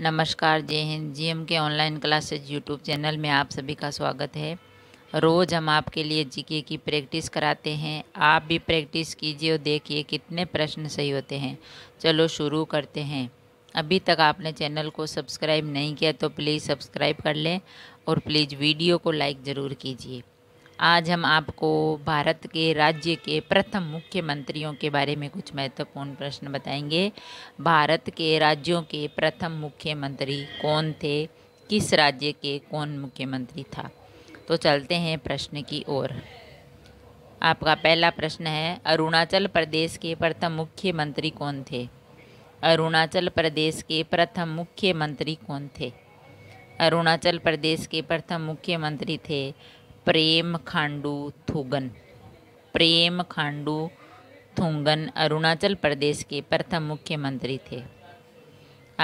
नमस्कार जय हिंद G M K online classes YouTube channel में आप सभी का स्वागत है रोज़ हम आपके लिए जीके की प्रैक्टिस कराते हैं आप भी प्रैक्टिस कीजिए और देखिए कितने प्रश्न सही होते हैं चलो शुरू करते हैं अभी तक आपने चैनल को सब्सक्राइब नहीं किया तो प्लीज़ सब्सक्राइब कर लें और प्लीज़ वीडियो को लाइक ज़रूर कीजिए आज हम आपको भारत के राज्य के प्रथम मुख्यमंत्रियों के बारे में कुछ महत्वपूर्ण प्रश्न बताएंगे भारत के राज्यों के प्रथम मुख्यमंत्री कौन थे किस राज्य के कौन मुख्यमंत्री था तो चलते हैं प्रश्न की ओर आपका पहला प्रश्न है अरुणाचल प्रदेश के प्रथम मुख्यमंत्री कौन थे अरुणाचल प्रदेश के प्रथम मुख्यमंत्री कौन थे अरुणाचल प्रदेश के प्रथम मुख्यमंत्री थे प्रेम खांडू थुगन प्रेम खांडू थुंगन अरुणाचल प्रदेश के प्रथम मुख्यमंत्री थे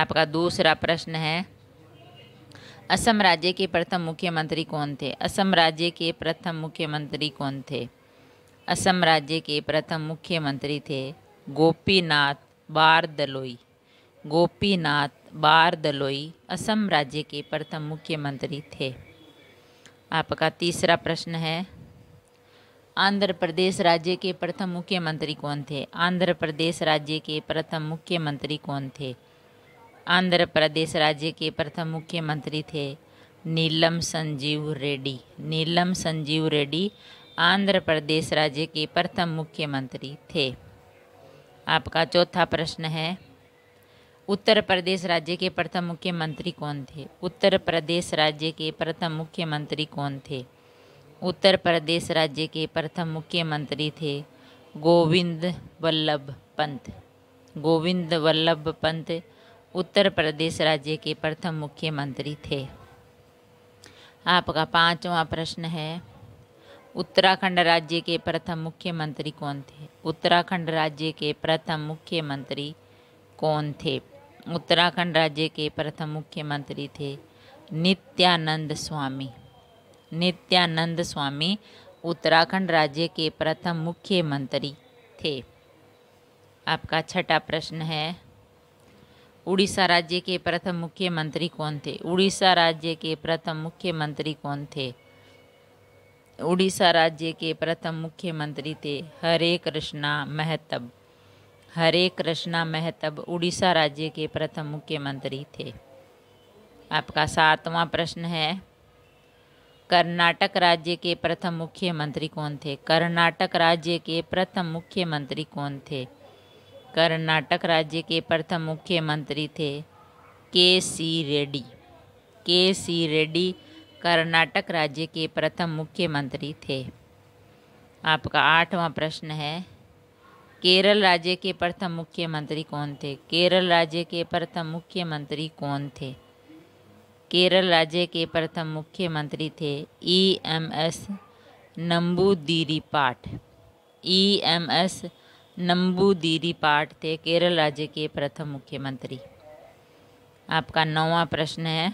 आपका दूसरा प्रश्न है असम राज्य के प्रथम मुख्यमंत्री कौन थे असम राज्य के प्रथम मुख्यमंत्री कौन थे असम राज्य के प्रथम मुख्यमंत्री थे गोपीनाथ बारदलोई गोपीनाथ बारदलोई असम राज्य के प्रथम मुख्यमंत्री थे आपका तीसरा प्रश्न है आंध्र प्रदेश राज्य के प्रथम मुख्यमंत्री कौन थे आंध्र प्रदेश राज्य के प्रथम मुख्यमंत्री कौन थे आंध्र प्रदेश राज्य के प्रथम मुख्यमंत्री थे नीलम संजीव रेड्डी नीलम संजीव रेड्डी आंध्र प्रदेश राज्य के प्रथम मुख्यमंत्री थे आपका चौथा प्रश्न है उत्तर प्रदेश राज्य के प्रथम मुख्यमंत्री कौन थे उत्तर प्रदेश राज्य के प्रथम मुख्यमंत्री कौन थे उत्तर प्रदेश राज्य के प्रथम मुख्यमंत्री थे गोविंद वल्लभ पंत गोविंद वल्लभ पंत उत्तर प्रदेश राज्य के प्रथम मुख्यमंत्री थे आपका पांचवा प्रश्न है उत्तराखंड राज्य के प्रथम मुख्यमंत्री कौन थे उत्तराखंड राज्य के प्रथम मुख्यमंत्री कौन थे उत्तराखंड राज्य के प्रथम मुख्यमंत्री थे नित्यानंद स्वामी नित्यानंद स्वामी उत्तराखंड राज्य के प्रथम मुख्यमंत्री थे आपका छठा प्रश्न है उड़ीसा राज्य के प्रथम मुख्यमंत्री कौन थे उड़ीसा राज्य के प्रथम मुख्यमंत्री कौन थे उड़ीसा राज्य के प्रथम मुख्यमंत्री थे हरे कृष्णा महतब हरे कृष्णा महतब उड़ीसा राज्य के प्रथम मुख्यमंत्री थे आपका सातवां प्रश्न है कर्नाटक राज्य के प्रथम मुख्यमंत्री कौन थे कर्नाटक राज्य के प्रथम मुख्यमंत्री कौन थे कर्नाटक राज्य के प्रथम मुख्यमंत्री थे के सी रेड्डी के सी रेड्डी कर्नाटक राज्य के प्रथम मुख्यमंत्री थे आपका आठवां प्रश्न है केरल राज्य के प्रथम मुख्यमंत्री कौन थे केरल राज्य के प्रथम मुख्यमंत्री कौन थे केरल राज्य के प्रथम मुख्यमंत्री थे ई एम एस नम्बूदीरी पाठ ई एम एस नम्बूदीरी पाठ थे केरल राज्य के प्रथम मुख्यमंत्री आपका नौवा प्रश्न है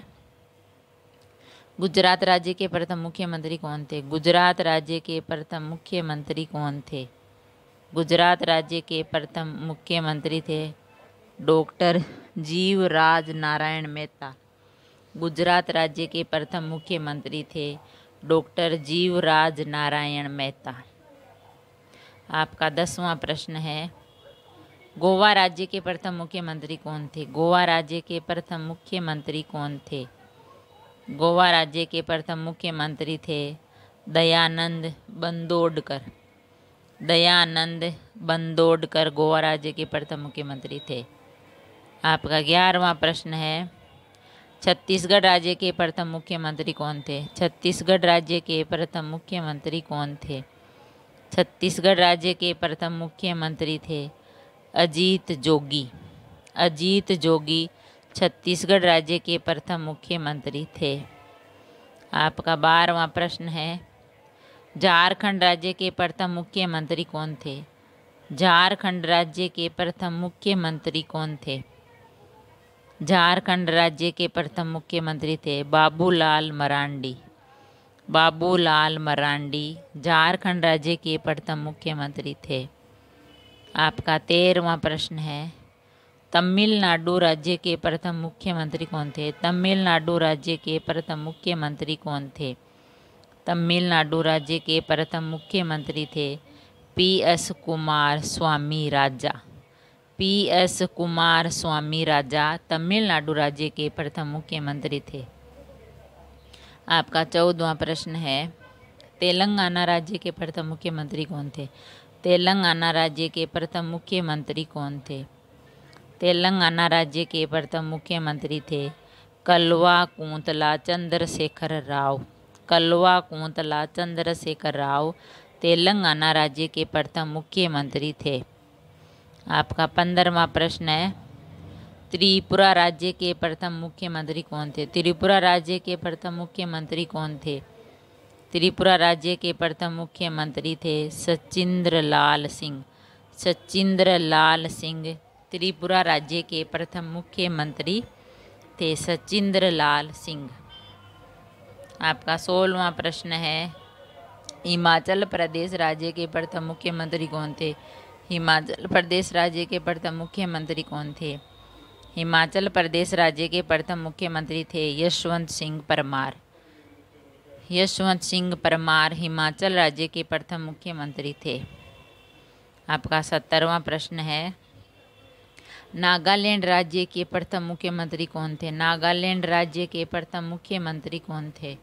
गुजरात राज्य के प्रथम मुख्यमंत्री कौन थे गुजरात राज्य के प्रथम मुख्यमंत्री कौन थे गुजरात राज्य के प्रथम मुख्यमंत्री थे डॉक्टर जीवराज नारायण मेहता गुजरात राज्य के प्रथम मुख्यमंत्री थे डॉक्टर जीवराज नारायण मेहता आपका दसवां प्रश्न है गोवा राज्य के प्रथम मुख्यमंत्री कौन थे गोवा राज्य के प्रथम मुख्यमंत्री कौन थे गोवा राज्य के प्रथम मुख्यमंत्री थे दयानंद बंदोडकर दयानंद बंदोडकर गोवा राज्य के प्रथम मुख्यमंत्री थे आपका ग्यारहवा प्रश्न है छत्तीसगढ़ राज्य के प्रथम मुख्यमंत्री कौन थे छत्तीसगढ़ राज्य के प्रथम मुख्यमंत्री कौन थे छत्तीसगढ़ राज्य के प्रथम मुख्यमंत्री थे अजीत जोगी अजीत जोगी छत्तीसगढ़ राज्य के प्रथम मुख्यमंत्री थे आपका बारहवा प्रश्न है झारखंड राज्य के प्रथम मुख्यमंत्री कौन थे झारखंड राज्य के प्रथम मुख्यमंत्री कौन थे झारखंड राज्य के प्रथम मुख्यमंत्री थे बाबूलाल मरांडी बाबूलाल मरांडी झारखंड राज्य के प्रथम मुख्यमंत्री थे आपका तेरहवा प्रश्न है तमिलनाडु राज्य के प्रथम मुख्यमंत्री कौन थे तमिलनाडु राज्य के प्रथम मुख्यमंत्री कौन थे तमिलनाडु राज्य के प्रथम मुख्यमंत्री थे P S Kumar Swami Raja P S Kumar Swami Raja Tamil Nadu राज्य के प्रथम मुख्यमंत्री थे आपका चौदवा प्रश्न है तेलंगाना राज्य के प्रथम मुख्यमंत्री कौन थे तेलंगाना राज्य के प्रथम मुख्यमंत्री कौन थे तेलंगाना राज्य के प्रथम मुख्यमंत्री थे कलवा कुंतला चंद्रशेखर राव कलवा कुंतला चंद्रशेखर राव तेलंगाना राज्य के प्रथम मुख्यमंत्री थे आपका पंद्रवा प्रश्न है त्रिपुरा राज्य के प्रथम मुख्यमंत्री कौन थे त्रिपुरा राज्य के प्रथम मुख्यमंत्री कौन थे त्रिपुरा राज्य के प्रथम मुख्यमंत्री थे सचिंद्र लाल सिंह सचिंद्र लाल सिंह त्रिपुरा राज्य के प्रथम मुख्यमंत्री थे सचिंद्र लाल सिंह आपका सोलवा प्रश्न है हिमाचल प्रदेश राज्य के प्रथम मुख्यमंत्री कौन थे हिमाचल प्रदेश राज्य के प्रथम मुख्यमंत्री कौन थे हिमाचल प्रदेश राज्य के प्रथम मुख्यमंत्री थे यशवंत सिंह परमार यशवंत सिंह परमार हिमाचल राज्य के प्रथम मुख्यमंत्री थे आपका सत्तरवा प्रश्न है नागालैंड राज्य के प्रथम मुख्यमंत्री कौन थे नागालैंड राज्य के प्रथम मुख्यमंत्री कौन थे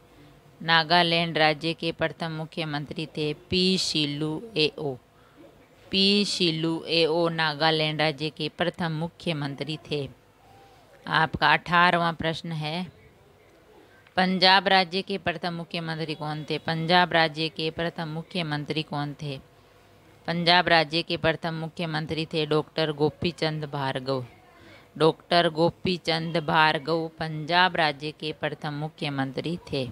नागालैंड राज्य के प्रथम मुख्यमंत्री थे पी शिलू एओ पी शिलू एओ नागालैंड राज्य के प्रथम मुख्यमंत्री थे आपका अठारहवा प्रश्न है पंजाब राज्य के प्रथम मुख्यमंत्री कौन थे पंजाब राज्य के प्रथम मुख्यमंत्री कौन थे पंजाब राज्य के प्रथम मुख्यमंत्री थे डॉक्टर गोपी चंद भार्गव डॉक्टर गोपी चंद भार्गव पंजाब राज्य के प्रथम मुख्यमंत्री थे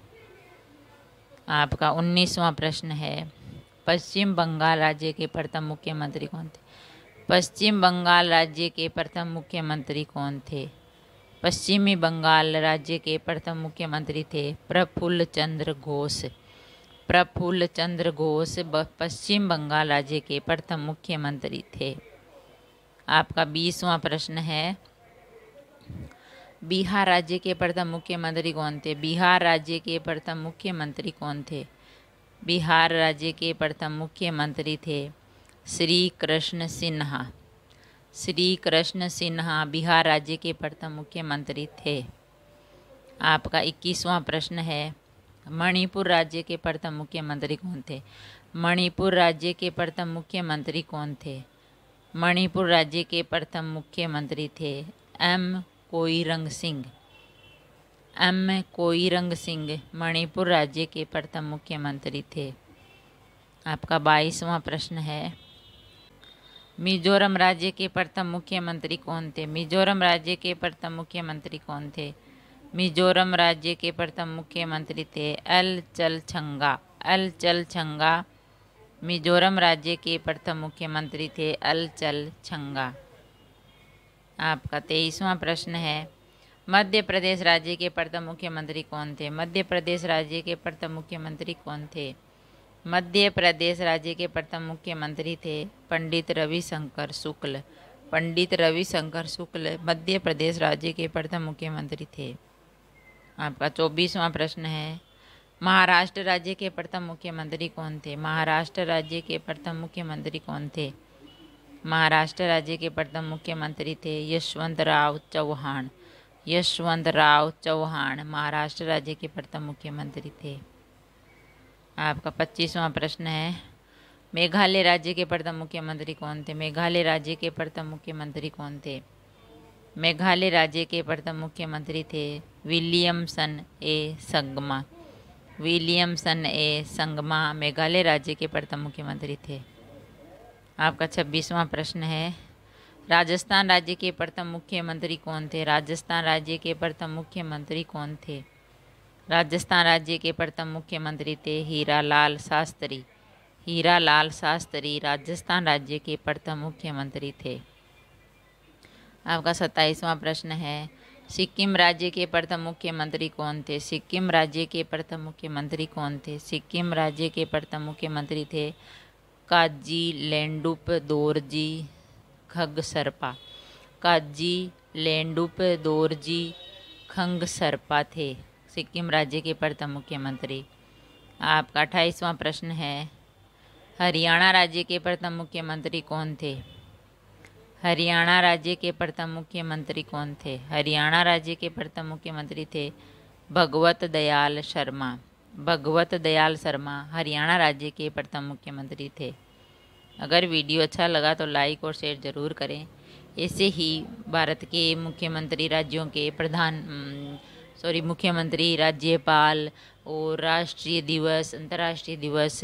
आपका उन्नीसवां प्रश्न है पश्चिम बंगाल राज्य के प्रथम मुख्यमंत्री कौन थे पश्चिम बंगाल राज्य के प्रथम मुख्यमंत्री कौन थे पश्चिमी बंगाल राज्य के प्रथम मुख्यमंत्री थे प्रफुल्ल चंद्र घोष प्रफुल्ल चंद्र घोष पश्चिम बंगाल राज्य के प्रथम मुख्यमंत्री थे आपका बीसवां प्रश्न है बिहार राज्य के प्रथम मुख्यमंत्री कौन थे बिहार राज्य के प्रथम मुख्यमंत्री कौन थे बिहार राज्य के प्रथम मुख्यमंत्री थे श्री कृष्ण सिन्हा श्री कृष्ण सिन्हा बिहार राज्य के प्रथम मुख्यमंत्री थे आपका इक्कीसवां प्रश्न है मणिपुर राज्य के प्रथम मुख्यमंत्री कौन थे मणिपुर राज्य के प्रथम मुख्यमंत्री कौन थे मणिपुर राज्य के प्रथम मुख्यमंत्री थे एम कोई रंग सिंह एम कोई रंग सिंह मणिपुर राज्य के प्रथम मुख्यमंत्री थे आपका बाईसवां प्रश्न है मिजोरम राज्य के प्रथम मुख्यमंत्री कौन थे मिजोरम राज्य के प्रथम मुख्यमंत्री कौन थे मिजोरम राज्य के प्रथम मुख्यमंत्री थे एल चल छंगा एल चल छंगा मिजोरम राज्य के प्रथम मुख्यमंत्री थे एल चल छंगा आपका तेईसवां प्रश्न है मध्य प्रदेश राज्य के प्रथम मुख्यमंत्री कौन थे मध्य प्रदेश राज्य के प्रथम मुख्यमंत्री कौन थे मध्य प्रदेश राज्य के प्रथम मुख्यमंत्री थे पंडित रविशंकर शुक्ल पंडित रविशंकर शुक्ल मध्य प्रदेश राज्य के प्रथम मुख्यमंत्री थे आपका चौबीसवां प्रश्न है महाराष्ट्र राज्य के प्रथम मुख्यमंत्री कौन थे महाराष्ट्र राज्य के प्रथम मुख्यमंत्री कौन थे महाराष्ट्र राज्य के प्रथम मुख्यमंत्री थे यशवंतराव चौहान यशवंतराव चौहान महाराष्ट्र राज्य के प्रथम मुख्यमंत्री थे आपका पच्चीसवां प्रश्न है मेघालय राज्य के प्रथम मुख्यमंत्री कौन थे मेघालय राज्य के प्रथम मुख्यमंत्री कौन थे मेघालय राज्य के प्रथम मुख्यमंत्री थे Williamson A Sangma Williamson A Sangma Meghalaya राज्य के प्रथम मुख्यमंत्री थे आपका छब्बीसवां प्रश्न है राजस्थान राज्य के प्रथम मुख्यमंत्री कौन थे राजस्थान राज्य के प्रथम मुख्यमंत्री कौन थे राजस्थान राज्य के प्रथम मुख्यमंत्री थे हीरा लाल शास्त्री हीरा लाल शास्त्री राजस्थान राज्य के प्रथम मुख्यमंत्री थे आपका सत्ताईसवां प्रश्न है सिक्किम राज्य के प्रथम मुख्यमंत्री कौन थे सिक्किम राज्य के प्रथम मुख्यमंत्री कौन थे सिक्किम राज्य के प्रथम मुख्यमंत्री थे काजी लेंडुप दोरजी खग सरपा काजी लेंडुप दोरजी खंग सरपा थे सिक्किम राज्य के प्रथम मुख्यमंत्री आपका अट्ठाईसवां प्रश्न है हरियाणा राज्य के प्रथम मुख्यमंत्री कौन थे हरियाणा राज्य के प्रथम मुख्यमंत्री कौन थे हरियाणा राज्य के प्रथम मुख्यमंत्री थे भगवत दयाल शर्मा भगवत दयाल शर्मा हरियाणा राज्य के प्रथम मुख्यमंत्री थे अगर वीडियो अच्छा लगा तो लाइक और शेयर ज़रूर करें ऐसे ही भारत के मुख्यमंत्री राज्यों के प्रधान सॉरी मुख्यमंत्री राज्यपाल और राष्ट्रीय दिवस अंतर्राष्ट्रीय दिवस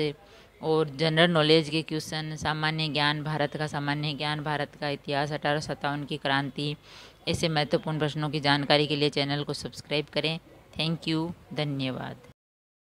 और जनरल नॉलेज के क्वेश्चन सामान्य ज्ञान भारत का सामान्य ज्ञान भारत का इतिहास अठारह की क्रांति ऐसे महत्वपूर्ण प्रश्नों की जानकारी के लिए चैनल को सब्सक्राइब करें थैंक यू धन्यवाद